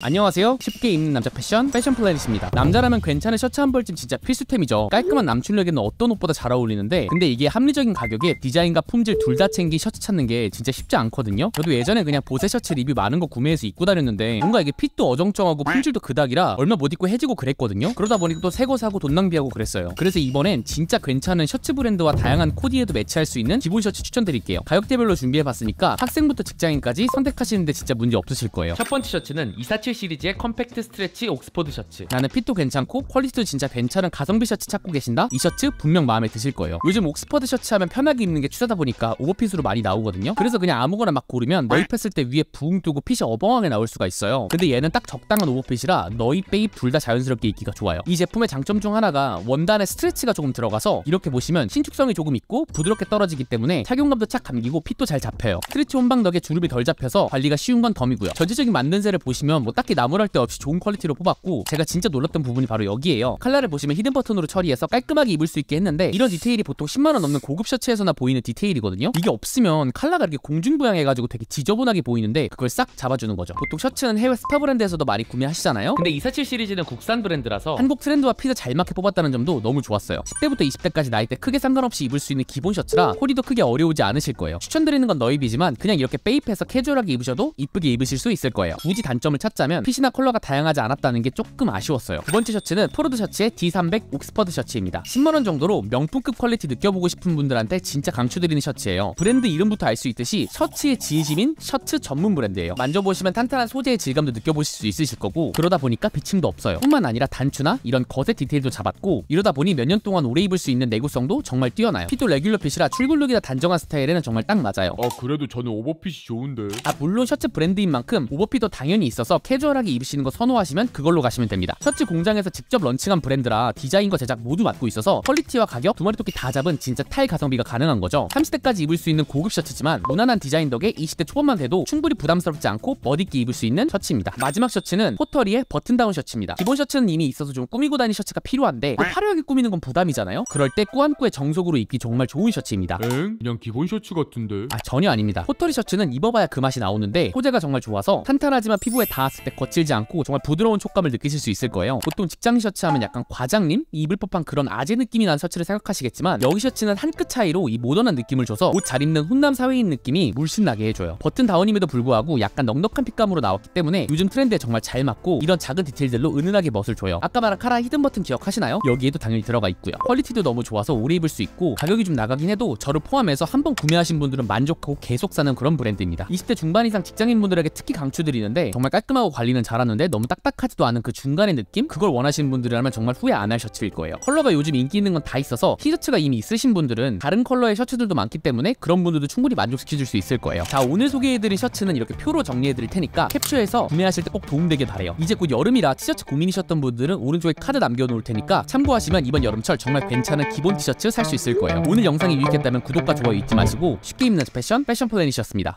안녕하세요 쉽게 입는 남자 패션 패션 플래닛입니다 남자라면 괜찮은 셔츠 한 벌쯤 진짜 필수템이죠 깔끔한 남출력에는 어떤 옷보다 잘 어울리는데 근데 이게 합리적인 가격에 디자인과 품질 둘 다 챙긴 셔츠 찾는 게 진짜 쉽지 않거든요 저도 예전에 그냥 보세 셔츠 리뷰 많은 거 구매해서 입고 다녔는데 뭔가 이게 핏도 어정쩡하고 품질도 그닥이라 얼마 못 입고 해지고 그랬거든요 그러다 보니 까또 새 거 사고 돈 낭비하고 그랬어요 그래서 이번엔 진짜 괜찮은 셔츠 브랜드와 다양한 코디에도 매치할 수 있는 기본 셔츠 추천드릴게요 가격대별로 준비해봤으니까 학생부터 직장인까지 선택하시는데 진짜 문제 없으실 거예요 첫 번째 셔츠는 247 셔츠 시리즈의 컴팩트 스트레치 옥스퍼드 셔츠 나는 핏도 괜찮고 퀄리티도 진짜 괜찮은 가성비 셔츠 찾고 계신다? 이 셔츠 분명 마음에 드실 거예요 요즘 옥스퍼드 셔츠 하면 편하게 입는 게 추세다 보니까 오버핏으로 많이 나오거든요 그래서 그냥 아무거나 막 고르면 넓혔을때 위에 붕 뜨고 핏이 어벙하게 나올 수가 있어요 근데 얘는 딱 적당한 오버핏이라 너희 빼입 둘 다 자연스럽게 입기가 좋아요 이 제품의 장점 중 하나가 원단에 스트레치가 조금 들어가서 이렇게 보시면 신축성이 조금 있고 부드럽게 떨어지기 때문에 착용감도 착 감기고 핏도 잘 잡혀요 스트레치 혼방 덕에 주름이 덜 잡혀서 관리가 쉬운 건 덤이고요 전체적인 만든새를 보시면 뭐 딱히 나무랄 데 없이 좋은 퀄리티로 뽑았고 제가 진짜 놀랐던 부분이 바로 여기에요 칼라를 보시면 히든 버튼으로 처리해서 깔끔하게 입을 수 있게 했는데 이런 디테일이 보통 10만원 넘는 고급 셔츠에서나 보이는 디테일이거든요 이게 없으면 칼라가 이렇게 공중부양해가지고 되게 지저분하게 보이는데 그걸 싹 잡아주는 거죠 보통 셔츠는 해외 스타 브랜드에서도 많이 구매하시잖아요 근데 247 시리즈는 국산 브랜드라서 한국 트렌드와 피자잘 맞게 뽑았다는 점도 너무 좋았어요 10대부터 20대까지 나이대 크게 상관없이 입을 수 있는 기본 셔츠라 코리도 크게 어려우지 않으실 거예요 추천드리는 건 너입이지만 그냥 이렇게 빼입해서 캐주얼하게 입으셔도 이쁘게 입으실 수 있을 거예요 굳이 단점을 찾자면 있다면 핏이나 컬러가 다양하지 않았다는 게 조금 아쉬웠어요 두 번째 셔츠는 포르드 셔츠의 D300 옥스퍼드 셔츠입니다 10만원 정도로 명품급 퀄리티 느껴보고 싶은 분들한테 진짜 강추드리는 셔츠예요 브랜드 이름부터 알 수 있듯이 셔츠의 진심인 셔츠 전문 브랜드예요 만져보시면 탄탄한 소재의 질감도 느껴보실 수 있으실 거고 그러다 보니까 비침도 없어요 뿐만 아니라 단추나 이런 거세 디테일도 잡았고 이러다 보니 몇 년 동안 오래 입을 수 있는 내구성도 정말 뛰어나요 핏도 레귤러 핏이라 출근룩이나 단정한 스타일에는 정말 딱 맞아요 아 그래도 저는 오버핏이 좋은데 아 물론 셔츠 브랜드인 만큼 오버핏도 당연히 있어서 캐 캐주얼하게 입으시는 거 선호하시면 그걸로 가시면 됩니다. 셔츠 공장에서 직접 런칭한 브랜드라 디자인과 제작 모두 맡고 있어서 퀄리티와 가격 두 마리 토끼 다 잡은 진짜 탈 가성비가 가능한 거죠. 30대까지 입을 수 있는 고급 셔츠지만 무난한 디자인 덕에 20대 초반만 돼도 충분히 부담스럽지 않고 멋있게 입을 수 있는 셔츠입니다. 마지막 셔츠는 포터리의 버튼다운 셔츠입니다. 기본 셔츠는 이미 있어서 좀 꾸미고 다니는 셔츠가 필요한데 화려하게 꾸미는 건 부담이잖아요. 그럴 때 꾸안꾸의 정석으로 입기 정말 좋은 셔츠입니다. 엥? 그냥 기본 셔츠 같은데? 아 전혀 아닙니다. 포터리 셔츠는 입어봐야 그 맛이 나오는데 소재가 정말 좋아서 탄탄하지만 피부에 닿았을 때절 거칠지 않고 정말 부드러운 촉감을 느끼실 수 있을 거예요 보통 직장 셔츠 하면 약간 과장님? 입을 법한 그런 아재 느낌이 난 셔츠를 생각하시겠지만 여기 셔츠는 한 끗 차이로 이 모던한 느낌을 줘서 옷 잘 입는 훈남 사회인 느낌이 물씬 나게 해줘요 버튼 다운임에도 불구하고 약간 넉넉한 핏감으로 나왔기 때문에 요즘 트렌드에 정말 잘 맞고 이런 작은 디테일들로 은은하게 멋을 줘요 아까 말한 카라 히든 버튼 기억하시나요? 여기에도 당연히 들어가 있고요 퀄리티도 너무 좋아서 오래 입을 수 있고 가격이 좀 나가긴 해도 저를 포함해서 한번 구매하신 분들은 만족하고 계속 사는 그런 브랜드입니다 20대 중반 이상 직장인분들에게 특히 강추드리는데 정말 깔끔하고 컬러 관리는 잘하는데 너무 딱딱하지도 않은 그 중간의 느낌? 그걸 원하시는 분들이라면 정말 후회 안 할 셔츠일 거예요. 컬러가 요즘 인기 있는 건 다 있어서 티셔츠가 이미 있으신 분들은 다른 컬러의 셔츠들도 많기 때문에 그런 분들도 충분히 만족시켜줄 수 있을 거예요. 자 오늘 소개해드린 셔츠는 이렇게 표로 정리해드릴 테니까 캡처해서 구매하실 때 꼭 도움되길 바래요. 이제 곧 여름이라 티셔츠 고민이셨던 분들은 오른쪽에 카드 남겨놓을 테니까 참고하시면 이번 여름철 정말 괜찮은 기본 티셔츠 살 수 있을 거예요. 오늘 영상이 유익했다면 구독과 좋아요 잊지 마시고 쉽게 입는 패션 패션 플래이셨습니다